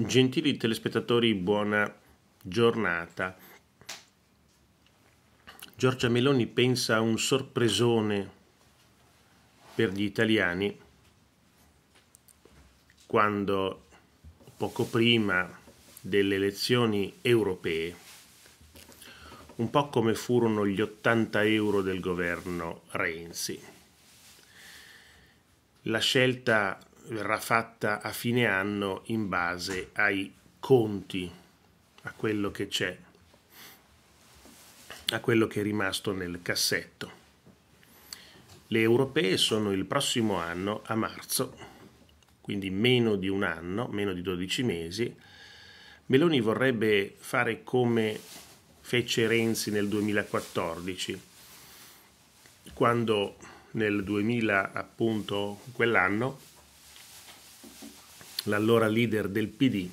Gentili telespettatori, buona giornata. Giorgia Meloni pensa a un sorpresone per gli italiani quando poco prima delle elezioni europee, un po' come furono gli 80 euro del governo Renzi. La scelta verrà fatta a fine anno in base ai conti, a quello che c'è, a quello che è rimasto nel cassetto. Le europee sono il prossimo anno a marzo, quindi meno di un anno, meno di 12 mesi. Meloni vorrebbe fare come fece Renzi nel 2014, quando nel 2000, appunto, quell'anno, l'allora leader del PD,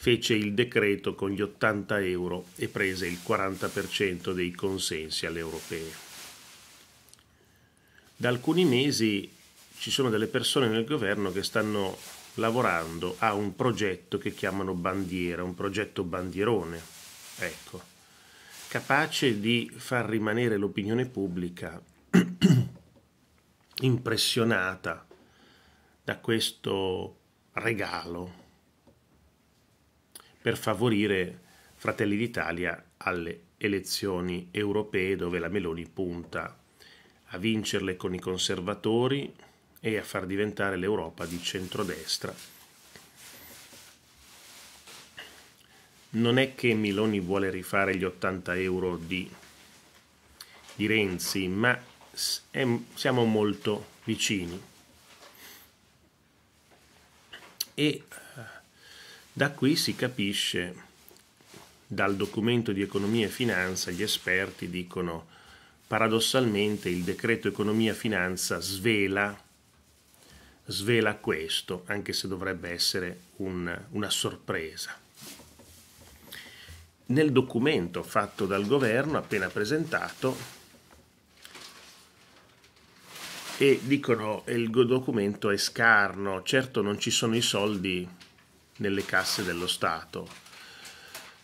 fece il decreto con gli 80 euro e prese il 40% dei consensi alle europee. Da alcuni mesi ci sono delle persone nel governo che stanno lavorando a un progetto che chiamano bandiera, un progetto bandierone, ecco, capace di far rimanere l'opinione pubblica impressionata da questo regalo per favorire Fratelli d'Italia alle elezioni europee dove la Meloni punta a vincerle con i conservatori e a far diventare l'Europa di centrodestra. Non è che Meloni vuole rifare gli 80 euro di, di Renzi, ma siamo molto vicini e eh, da qui si capisce dal documento di economia e finanza, gli esperti dicono paradossalmente il decreto economia e finanza svela, svela questo, anche se dovrebbe essere un, una sorpresa. Nel documento fatto dal governo appena presentato e dicono il documento è scarno, certo non ci sono i soldi nelle casse dello Stato,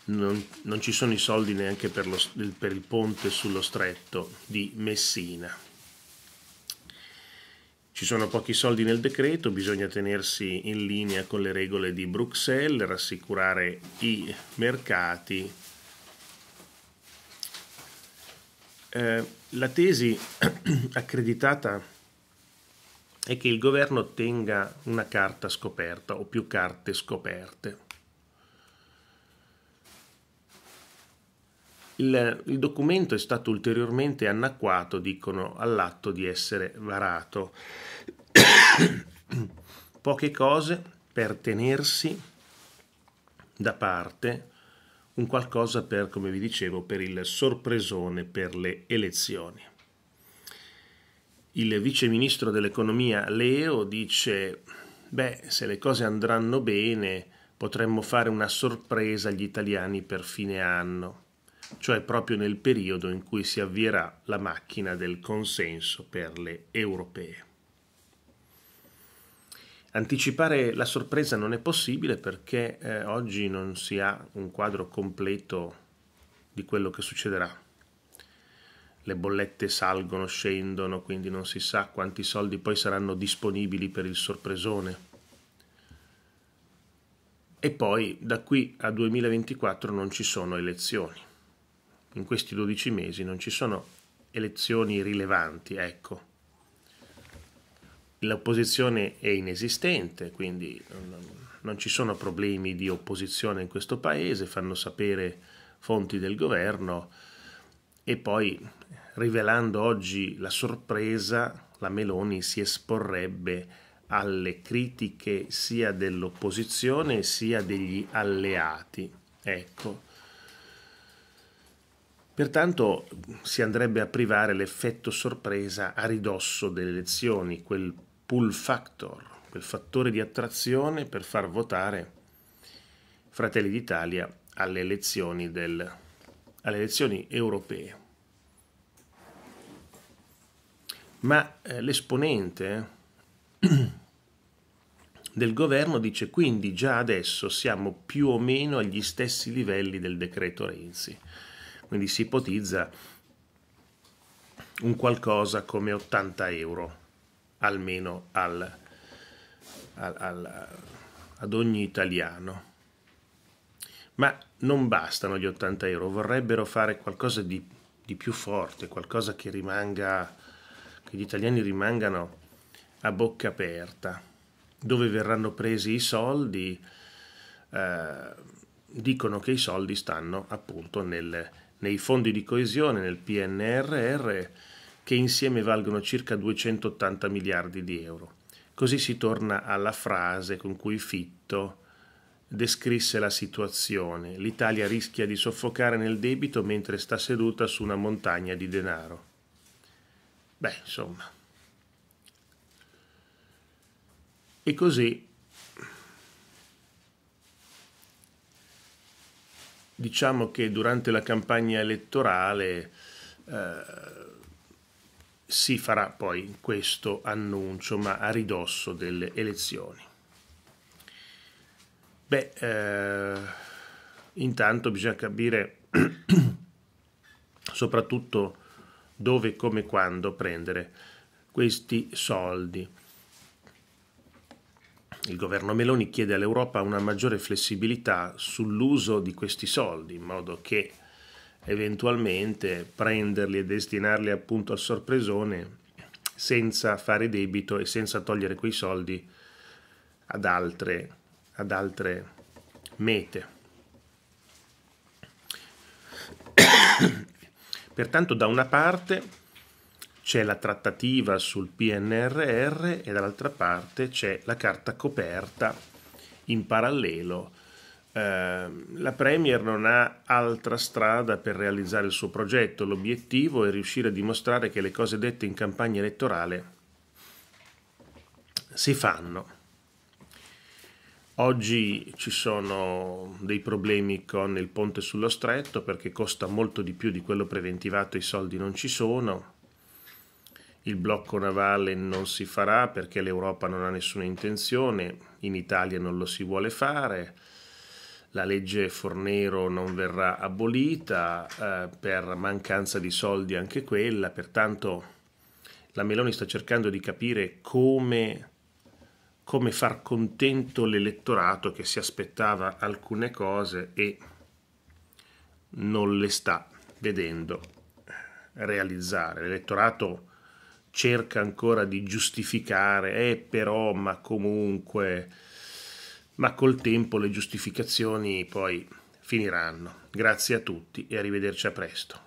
non, non ci sono i soldi neanche per, lo, per il ponte sullo stretto di Messina. Ci sono pochi soldi nel decreto, bisogna tenersi in linea con le regole di Bruxelles, rassicurare i mercati. Eh, la tesi accreditata è che il governo tenga una carta scoperta o più carte scoperte. Il, il, documento è stato ulteriormente anacquato, dicono, all'atto di essere varato. Poche cose per tenersi da parte, un qualcosa per, come vi dicevo, per il sorpresone per le elezioni. Il vice ministro dell'economia Leo dice, beh, se le cose andranno bene potremmo fare una sorpresa agli italiani per fine anno, cioè proprio nel periodo in cui si avvierà la macchina del consenso per le europee. Anticipare la sorpresa non è possibile perché eh, oggi non si ha un quadro completo di quello che succederà le bollette salgono, scendono, quindi non si sa quanti soldi poi saranno disponibili per il sorpresone. E poi da qui a 2024 non ci sono elezioni. In questi 12 mesi non ci sono elezioni rilevanti, ecco. L'opposizione è inesistente, quindi non ci sono problemi di opposizione in questo paese, fanno sapere fonti del governo e poi rivelando oggi la sorpresa, la Meloni si esporrebbe alle critiche sia dell'opposizione sia degli alleati. Ecco. Pertanto si andrebbe a privare l'effetto sorpresa a ridosso delle elezioni, quel pull factor, quel fattore di attrazione per far votare Fratelli d'Italia alle elezioni del alle elezioni europee. Ma eh, l'esponente eh, del governo dice quindi già adesso siamo più o meno agli stessi livelli del decreto Renzi, quindi si ipotizza un qualcosa come 80 euro almeno al, al, al, ad ogni italiano ma non bastano gli 80 euro, vorrebbero fare qualcosa di, di più forte, qualcosa che rimanga, che gli italiani rimangano a bocca aperta, dove verranno presi i soldi, eh, dicono che i soldi stanno appunto nel, nei fondi di coesione, nel PNRR, che insieme valgono circa 280 miliardi di euro. Così si torna alla frase con cui Fitto descrisse la situazione. L'Italia rischia di soffocare nel debito mentre sta seduta su una montagna di denaro. Beh, insomma. E così diciamo che durante la campagna elettorale eh, si farà poi questo annuncio, ma a ridosso delle elezioni. Beh, eh, intanto bisogna capire soprattutto dove, come, quando prendere questi soldi. Il governo Meloni chiede all'Europa una maggiore flessibilità sull'uso di questi soldi, in modo che eventualmente prenderli e destinarli appunto a sorpresone senza fare debito e senza togliere quei soldi ad altre ad altre mete. Pertanto da una parte c'è la trattativa sul PNRR e dall'altra parte c'è la carta coperta in parallelo. Ehm, la Premier non ha altra strada per realizzare il suo progetto, l'obiettivo è riuscire a dimostrare che le cose dette in campagna elettorale si fanno. Oggi ci sono dei problemi con il ponte sullo stretto perché costa molto di più di quello preventivato, i soldi non ci sono. Il blocco navale non si farà perché l'Europa non ha nessuna intenzione, in Italia non lo si vuole fare. La legge Fornero non verrà abolita eh, per mancanza di soldi anche quella, pertanto la Meloni sta cercando di capire come come far contento l'elettorato che si aspettava alcune cose e non le sta vedendo realizzare. L'elettorato cerca ancora di giustificare, eh però, ma comunque, ma col tempo le giustificazioni poi finiranno. Grazie a tutti e arrivederci a presto.